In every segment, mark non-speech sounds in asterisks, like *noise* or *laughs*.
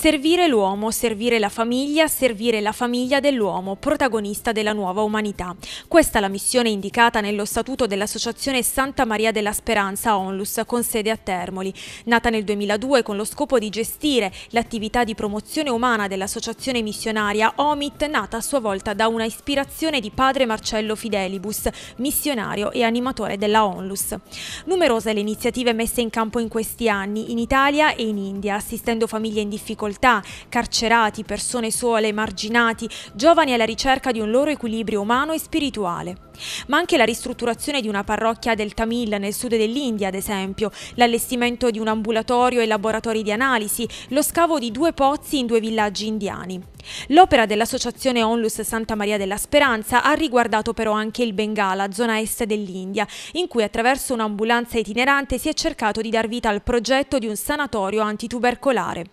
Servire l'uomo, servire la famiglia, servire la famiglia dell'uomo, protagonista della nuova umanità. Questa è la missione indicata nello statuto dell'Associazione Santa Maria della Speranza Onlus con sede a Termoli. Nata nel 2002 con lo scopo di gestire l'attività di promozione umana dell'associazione missionaria Omit, nata a sua volta da una ispirazione di padre Marcello Fidelibus, missionario e animatore della Onlus. Numerose le iniziative messe in campo in questi anni in Italia e in India, assistendo famiglie in difficoltà difficoltà, carcerati, persone sole, marginati, giovani alla ricerca di un loro equilibrio umano e spirituale. Ma anche la ristrutturazione di una parrocchia del Tamil nel sud dell'India, ad esempio, l'allestimento di un ambulatorio e laboratori di analisi, lo scavo di due pozzi in due villaggi indiani. L'opera dell'associazione Onlus Santa Maria della Speranza ha riguardato però anche il Bengala, zona est dell'India, in cui attraverso un'ambulanza itinerante si è cercato di dar vita al progetto di un sanatorio antitubercolare.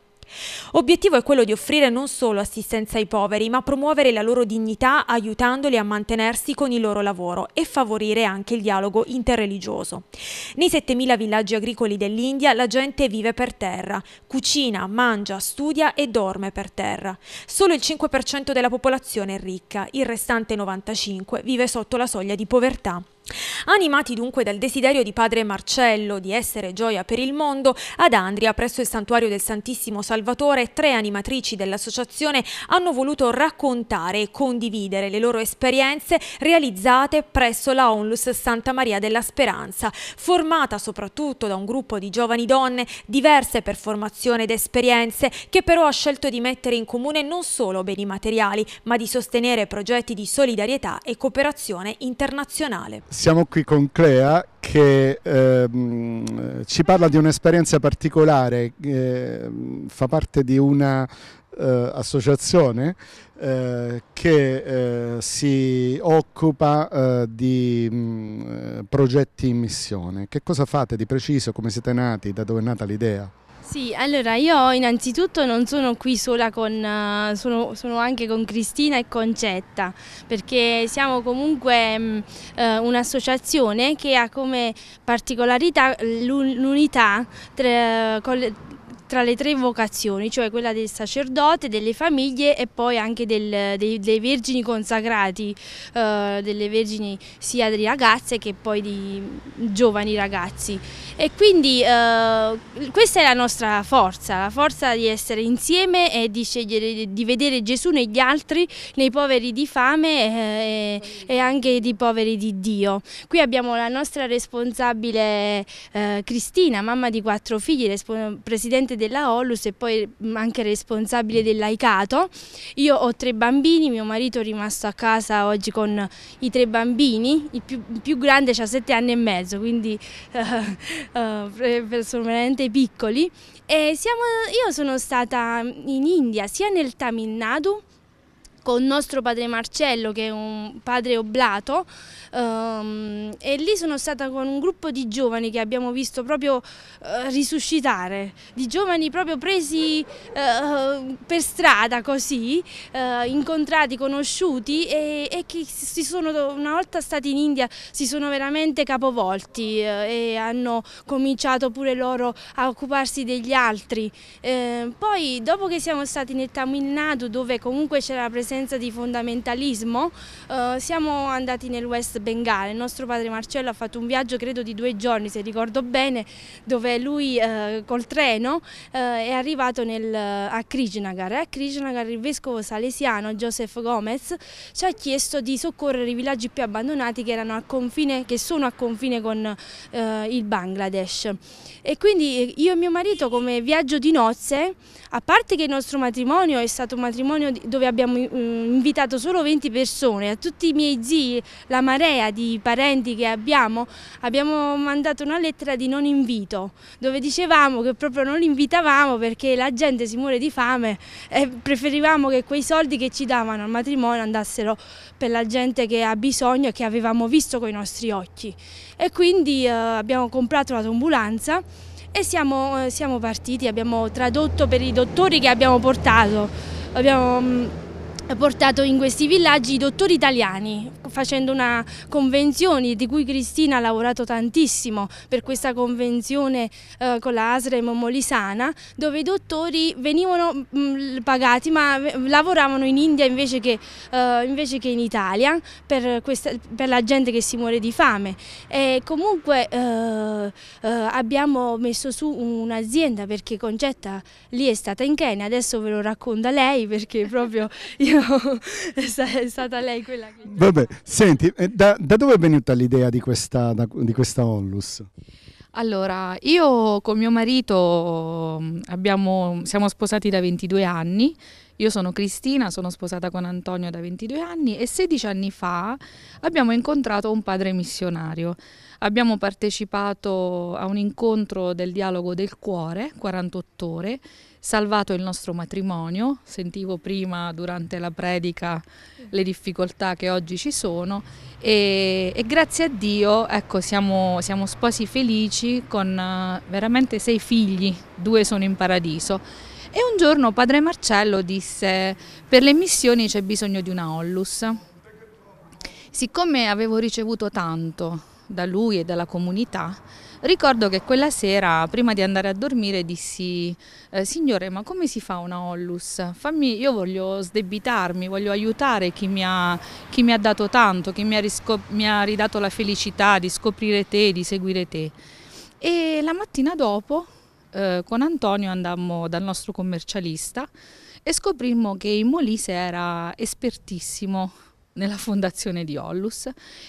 Obiettivo è quello di offrire non solo assistenza ai poveri, ma promuovere la loro dignità aiutandoli a mantenersi con il loro lavoro e favorire anche il dialogo interreligioso. Nei 7.000 villaggi agricoli dell'India la gente vive per terra, cucina, mangia, studia e dorme per terra. Solo il 5% della popolazione è ricca, il restante 95% vive sotto la soglia di povertà. Animati dunque dal desiderio di padre Marcello di essere gioia per il mondo, ad Andria, presso il santuario del Santissimo Salvatore, tre animatrici dell'associazione hanno voluto raccontare e condividere le loro esperienze realizzate presso la Onlus Santa Maria della Speranza, formata soprattutto da un gruppo di giovani donne diverse per formazione ed esperienze, che però ha scelto di mettere in comune non solo beni materiali, ma di sostenere progetti di solidarietà e cooperazione internazionale. Siamo qui con Clea che ehm, ci parla di un'esperienza particolare, eh, fa parte di un'associazione eh, eh, che eh, si occupa eh, di mh, mm, progetti in missione. Che cosa fate di preciso, come siete nati, da dove è nata l'idea? Sì, allora io innanzitutto non sono qui sola con, eh, sono, sono anche con Cristina e Concetta perché siamo comunque mh, mm, eh, un'associazione che ha come particolarità l'unità eh, tra le tre vocazioni, cioè quella del sacerdote, delle famiglie e poi anche del, dei, dei, vergini consacrati, eh, delle vergini sia di ragazze che poi di giovani ragazzi. E quindi eh, questa è la nostra forza, la forza di essere insieme e di, scegliere, di vedere Gesù negli altri, nei poveri di fame eh, e, e anche di poveri di Dio. Qui abbiamo la nostra responsabile eh, Cristina, mamma di quattro figli, presidente della Onlus e poi mm, anche responsabile del Io ho tre bambini, mio marito è rimasto a casa oggi con i tre bambini, il più, il più grande ha sette anni e mezzo, quindi uh, *laughs* uh, sono veramente piccoli. Siamo, io sono stata in India sia nel Tamil Nadu con nostro padre Marcello che è un padre oblato ehm, e lì sono stata con un gruppo di giovani che abbiamo visto proprio eh, risuscitare, di giovani proprio presi eh, per strada così, eh, incontrati, conosciuti e, e, che si sono una volta stati in India si sono veramente capovolti eh, e hanno cominciato pure loro a occuparsi degli altri. Ehm, poi dopo che siamo stati nel Tamil Nadu dove comunque c'era la presenza assenza di fondamentalismo eh, siamo andati nel West Bengale, il nostro padre Marcello ha fatto un viaggio credo di due giorni se ricordo bene dove lui eh, col treno eh, è arrivato nel, a Krishnagar e eh, a Krishnagar il vescovo salesiano Joseph Gomez ci ha chiesto di soccorrere i villaggi più abbandonati che, erano a confine, che sono a confine con eh, il Bangladesh e quindi eh, io e mio marito come viaggio di nozze a parte che il nostro matrimonio è stato un matrimonio dove abbiamo mm, Mm, invitato solo 20 persone, a tutti i miei zii, la marea di parenti che abbiamo, abbiamo mandato una lettera di non invito, dove dicevamo che proprio non li invitavamo perché la gente si muore di fame e preferivamo che quei soldi che ci davano al matrimonio andassero per la gente che ha bisogno e che avevamo visto con i nostri occhi. E quindi eh, abbiamo comprato la tombulanza e siamo, eh, siamo partiti, abbiamo tradotto per i dottori che abbiamo portato. Abbiamo, mm, portato in questi villaggi i dottori italiani facendo una convenzione di cui Cristina ha lavorato tantissimo per questa convenzione eh, con la Asre Momolisana dove i dottori venivano mh, mm, pagati ma lavoravano in India invece che, eh, invece che in Italia per, questa, per, la gente che si muore di fame e comunque eh, eh abbiamo messo su un'azienda perché Concetta lì è stata in Kenya adesso ve lo racconta lei perché proprio *laughs* io però *laughs* è stata lei quella che... Vabbè, senti, eh, da, da dove è venuta l'idea di questa, di questa Onlus? Allora, io con mio marito mm, abbiamo, siamo sposati da 22 anni, io sono Cristina, sono sposata con Antonio da 22 anni e 16 anni fa abbiamo incontrato un padre missionario. Abbiamo partecipato a un incontro del dialogo del cuore, 48 ore, salvato il nostro matrimonio, sentivo prima durante la predica le difficoltà che oggi ci sono e, e grazie a Dio ecco, siamo, siamo sposi felici con eh, veramente sei figli, due sono in paradiso. E un giorno padre Marcello disse per le missioni c'è bisogno di una Ollus. Siccome avevo ricevuto tanto da lui e dalla comunità, ricordo che quella sera, prima di andare a dormire, dissi eh, Signore, ma come si fa una Ollus? Fammi, io voglio sdebitarmi, voglio aiutare chi mi ha, chi mi ha dato tanto, chi mi ha, mi ha ridato la felicità di scoprire te, di seguire te. E la mattina dopo eh, con Antonio andammo dal nostro commercialista e scoprimmo che in Molise era espertissimo nella fondazione di Ollus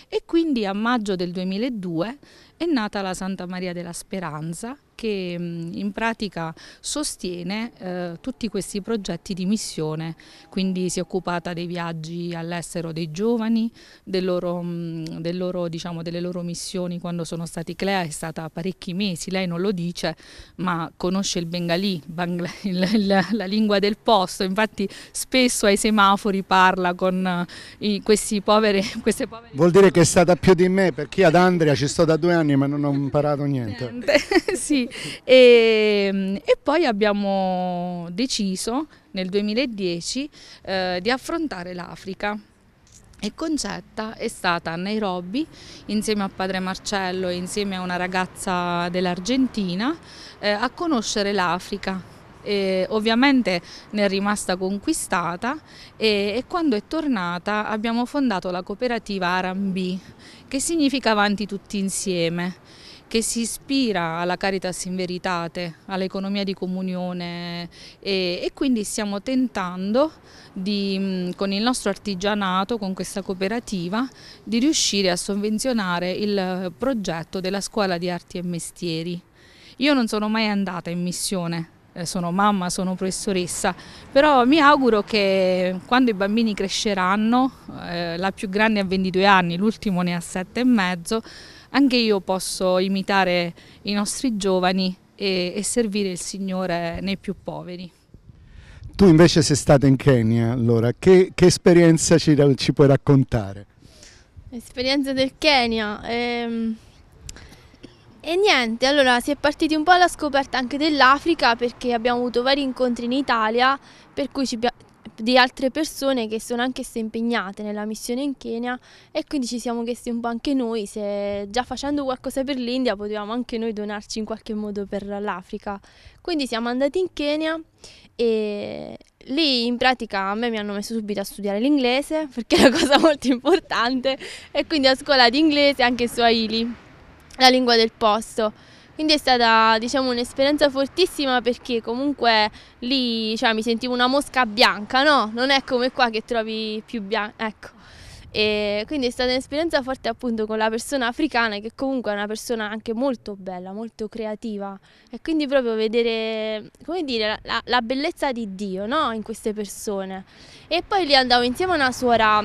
e quindi a maggio del 2002 è nata la Santa Maria della Speranza che in pratica sostiene eh, tutti questi progetti di missione, quindi si è occupata dei viaggi all'estero dei giovani, del loro, del loro, diciamo, delle loro missioni quando sono stati Clea, è stata parecchi mesi, lei non lo dice, ma conosce il bengalì, bangla, *laughs* il, la, la, lingua del posto, infatti spesso ai semafori parla con eh, i, questi poveri, *laughs* queste povere... Vuol dire che è stata più di me, perché io ad Andrea ci sto da due anni ma non ho imparato niente. niente. *laughs* sì, *laughs* e, ehm, e, poi abbiamo deciso nel 2010 eh, di affrontare l'Africa. E Concetta è stata a Nairobi insieme a padre Marcello e insieme a una ragazza dell'Argentina eh, a conoscere l'Africa. ovviamente ne è rimasta conquistata e, e, quando è tornata abbiamo fondato la cooperativa Arambi che significa avanti tutti insieme che si ispira alla Caritas in Veritate, all'economia di comunione e, e quindi stiamo tentando di, mm, con il nostro artigianato, con questa cooperativa, di riuscire a sovvenzionare il progetto della scuola di arti e mestieri. Io non sono mai andata in missione, eh, sono mamma, sono professoressa, però mi auguro che quando i bambini cresceranno, eh, la più grande ha 22 anni, l'ultimo ne ha 7 e mezzo, anche io posso imitare i nostri giovani e, e servire il Signore nei più poveri. Tu invece sei stata in Kenya, allora che, che esperienza ci, ci, puoi raccontare? L'esperienza del Kenya. Ehm... E niente, allora si è partiti un po' alla scoperta anche dell'Africa perché abbiamo avuto vari incontri in Italia per cui ci, di altre persone che sono anch'esse impegnate nella missione in Kenya e quindi ci siamo chiesti un po' anche noi se già facendo qualcosa per l'India potevamo anche noi donarci in qualche modo per l'Africa. Quindi siamo andati in Kenya e lì in pratica a me mi hanno messo subito a studiare l'inglese *laughs* perché è una cosa molto importante e quindi a scuola di inglese anche Swahili, la lingua del posto. Quindi è stata diciamo, un'esperienza fortissima perché comunque lì cioè, mi sentivo una mosca bianca, no? Non è come qua che trovi più bianca, ecco. E quindi è stata un'esperienza forte appunto con la persona africana che comunque è una persona anche molto bella, molto creativa e quindi proprio vedere come dire, la, la bellezza di Dio no? in queste persone. E poi lì andavo insieme a una suora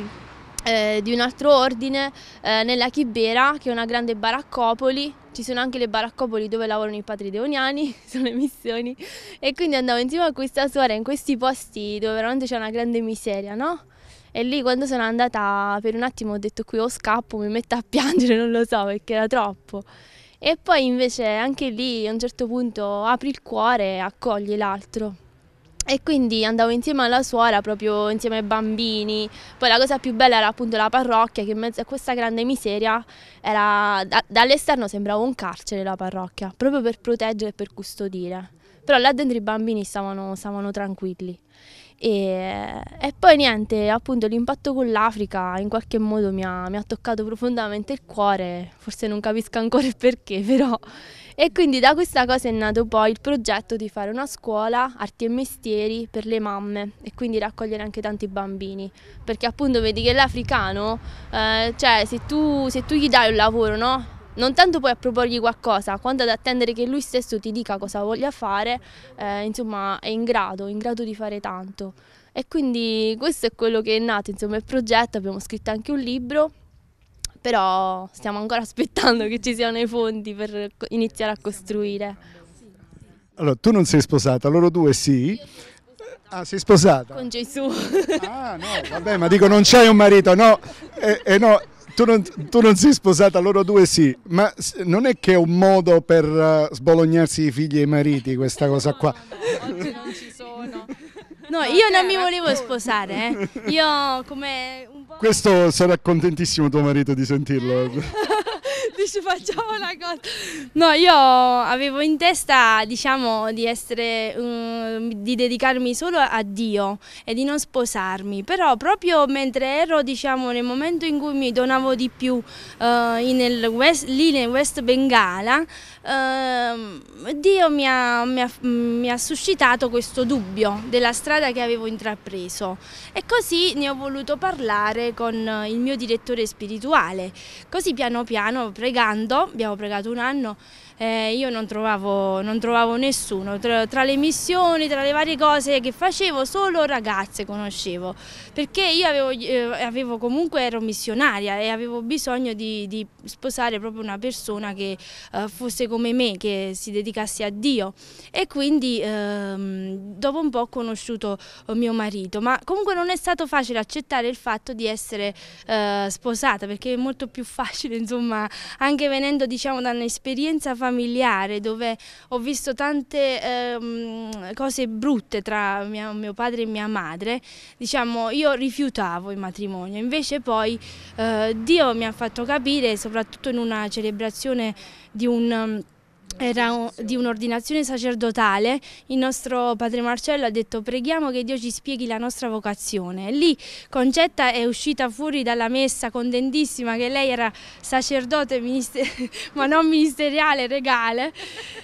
eh, di un altro ordine eh, nella Chibera, che è una grande baraccopoli. Ci sono anche le baraccopoli dove lavorano i padri deoniani, *laughs* sono le missioni. E quindi andavo insieme a questa suora in questi posti dove veramente c'è una grande miseria, no? E lì quando sono andata per un attimo ho detto qui o scappo, mi metto a *laughs* piangere, non lo so perché era troppo. E poi invece anche lì a un certo punto apri il cuore e accogli l'altro. E quindi andavo insieme alla suora, proprio insieme ai bambini. Poi la cosa più bella era appunto la parrocchia, che in mezzo a questa grande miseria era, da, dall'esterno sembrava un carcere la parrocchia, proprio per proteggere e per custodire. Però là dentro i bambini stavano, stavano tranquilli. E, e, poi niente, appunto l'impatto con l'Africa in qualche modo mi ha, mi ha toccato profondamente il cuore, forse non capisco ancora il perché, però e quindi da questa cosa è nato poi il progetto di fare una scuola arti e mestieri per le mamme e quindi raccogliere anche tanti bambini, perché appunto vedi che l'africano, eh, cioè se tu, se tu gli dai un lavoro, no? non tanto poi a proporgli qualcosa, quanto ad attendere che lui stesso ti dica cosa voglia fare, eh, insomma è in grado, in grado di fare tanto. E quindi questo è quello che è nato, insomma il progetto, abbiamo scritto anche un libro però stiamo ancora aspettando che ci siano i fondi per iniziare a costruire. Allora, tu non sei sposata, loro due sì. Ah, sei sposata? Con Gesù. Ah, no, vabbè, ma dico non c'hai un marito, no. Eh, eh, no tu, non, tu non, sei sposata, loro due sì, ma non è che è un modo per uh, sbolognarsi i figli e i mariti questa cosa qua? No, no, oggi non ci sono. No, io non mi volevo sposare, eh. io come un questo sarà contentissimo tuo marito di sentirlo. *laughs* dici *laughs* facciamo una cosa. No, io avevo in testa, diciamo, di essere, um, di dedicarmi solo a Dio e di non sposarmi, però proprio mentre ero, diciamo, nel momento in cui mi donavo di più uh, nel West, lì nel West Bengala, uh, Dio mi ha, mi, ha, mi ha suscitato questo dubbio della strada che avevo intrapreso e così ne ho voluto parlare con il mio direttore spirituale, così piano piano pregando pregando, abbiamo pregato un anno, eh, io non trovavo, non trovavo nessuno, tra, tra, le missioni, tra le varie cose che facevo solo ragazze conoscevo, perché io avevo, eh, avevo comunque ero missionaria e avevo bisogno di, di sposare proprio una persona che eh, fosse come me, che si dedicasse a Dio e quindi ehm, dopo un po' ho conosciuto eh, mio marito, ma comunque non è stato facile accettare il fatto di essere eh, sposata perché è molto più facile insomma anche venendo diciamo da un'esperienza familiare, familiare dove ho visto tante ehm, cose brutte tra mia, mio padre e mia madre, diciamo io rifiutavo il matrimonio, invece poi eh, Dio mi ha fatto capire, soprattutto in una celebrazione di un era di un'ordinazione sacerdotale, il nostro padre Marcello ha detto preghiamo che Dio ci spieghi la nostra vocazione. Lì Concetta è uscita fuori dalla messa contentissima che lei era sacerdote, *laughs* ma non ministeriale, regale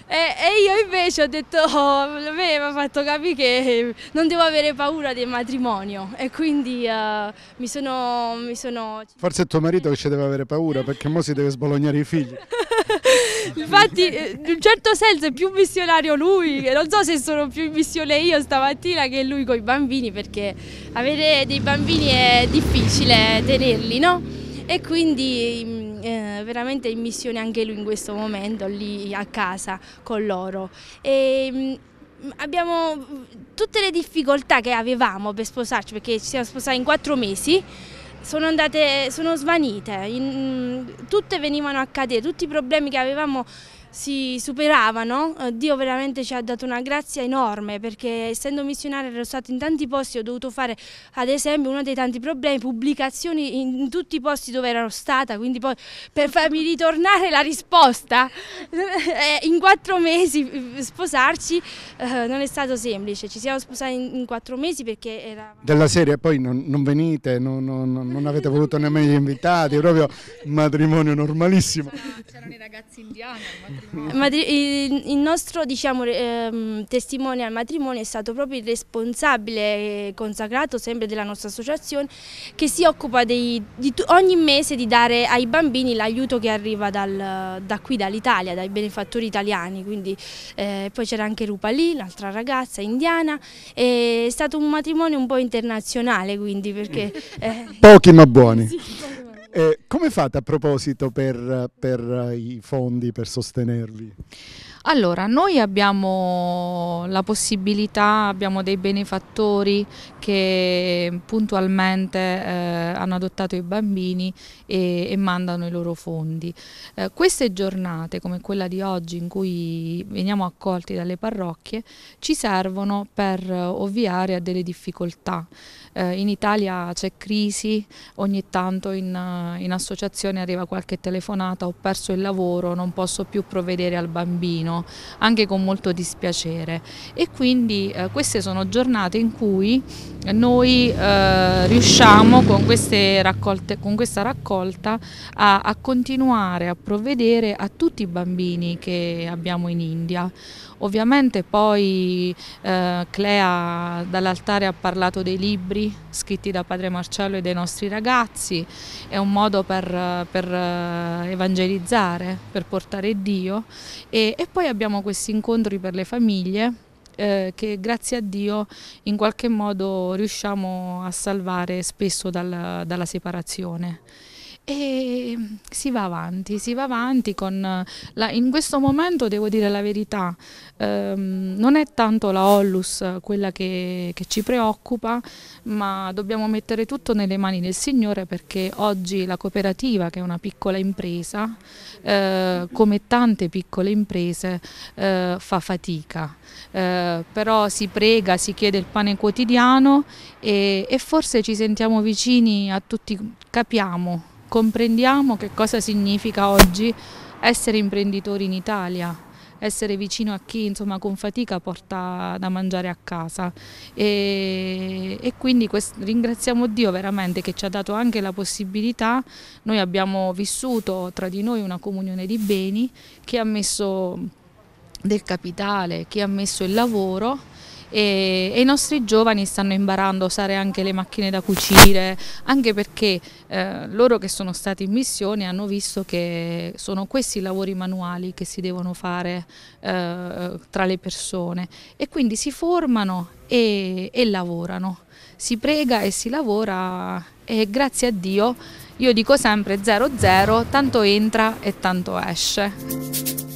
e, e io invece ho detto, oh, mi ha fatto capire che non devo avere paura del matrimonio e quindi uh, mi, sono, mi sono... Forse è tuo marito che ci deve avere paura perché mo si deve sbolognare i figli. *laughs* Infatti eh, in un certo senso è più missionario lui, non so se sono più in missione io stamattina che lui con i bambini, perché avere dei bambini è difficile tenerli, no? E quindi mm, eh, veramente in missione anche lui in questo momento, lì a casa con loro. E, mm, abbiamo tutte le difficoltà che avevamo per sposarci, perché ci siamo sposati in quattro mesi, sono, andate, sono svanite, in, mm, tutte venivano a cadere, tutti i problemi che avevamo si superavano, eh, Dio veramente ci ha dato una grazia enorme perché essendo missionario ero stato in tanti posti, ho dovuto fare ad esempio uno dei tanti problemi, pubblicazioni in tutti i posti dove ero stata, quindi poi per farmi ritornare la risposta *laughs* eh, in quattro mesi eh, sposarci non è stato semplice, ci siamo sposati in, quattro mesi perché era... Della serie poi non, non venite, non, non, *laughs* non, avete voluto nemmeno gli invitati, proprio matrimonio normalissimo. C'erano i ragazzi indiani al il nostro diciamo, ehm, testimone al matrimonio è stato proprio il responsabile consacrato sempre della nostra associazione che si occupa dei, di ogni mese di dare ai bambini l'aiuto che arriva dal, da qui dall'Italia, dai benefattori italiani. Quindi, eh, poi c'era anche Rupa Lì, l'altra ragazza indiana. È stato un matrimonio un po' internazionale quindi perché... Mm. Eh... Pochi ma buoni. *laughs* Sì. Eh, come fate a proposito per, per eh, i fondi, per sostenervi? Allora, noi abbiamo la possibilità, abbiamo dei benefattori che puntualmente eh, hanno adottato i bambini e, e mandano i loro fondi. Eh, queste giornate, come quella di oggi in cui veniamo accolti dalle parrocchie, ci servono per eh, ovviare a delle difficoltà. Eh, in Italia c'è crisi, ogni tanto in, eh, in associazione arriva qualche telefonata, ho perso il lavoro, non posso più provvedere al bambino, anche con molto dispiacere. E quindi eh, queste sono giornate in cui noi eh, riusciamo con, raccolte, con, questa raccolta a, a, continuare a provvedere a tutti i bambini che abbiamo in India. Ovviamente poi eh, Clea dall'altare ha parlato dei libri, scritti da Padre Marcello e dai nostri ragazzi, è un modo per, per eh, evangelizzare, per portare Dio e, e poi abbiamo questi incontri per le famiglie eh, che grazie a Dio in qualche modo riusciamo a salvare spesso dal, dalla separazione e si va avanti, si va avanti con eh, la, in questo momento devo dire la verità, ehm, non è tanto la Ollus eh, quella che, che, ci preoccupa, ma dobbiamo mettere tutto nelle mani del Signore perché oggi la cooperativa che è una piccola impresa, eh, come tante piccole imprese, eh, fa fatica, eh, però si prega, si chiede il pane quotidiano e, e forse ci sentiamo vicini a tutti, capiamo comprendiamo che cosa significa oggi essere imprenditori in Italia, essere vicino a chi insomma, con fatica porta da mangiare a casa e, e quindi quest, ringraziamo Dio veramente che ci ha dato anche la possibilità, noi abbiamo vissuto tra di noi una comunione di beni che ha messo del capitale, che ha messo il lavoro e, e i nostri giovani stanno imparando a usare anche le macchine da cucire, anche perché eh, loro che sono stati in missione hanno visto che sono questi i lavori manuali che si devono fare eh, tra le persone e quindi si formano e, e lavorano, si prega e si lavora e grazie a Dio io dico sempre 00, tanto entra e tanto esce.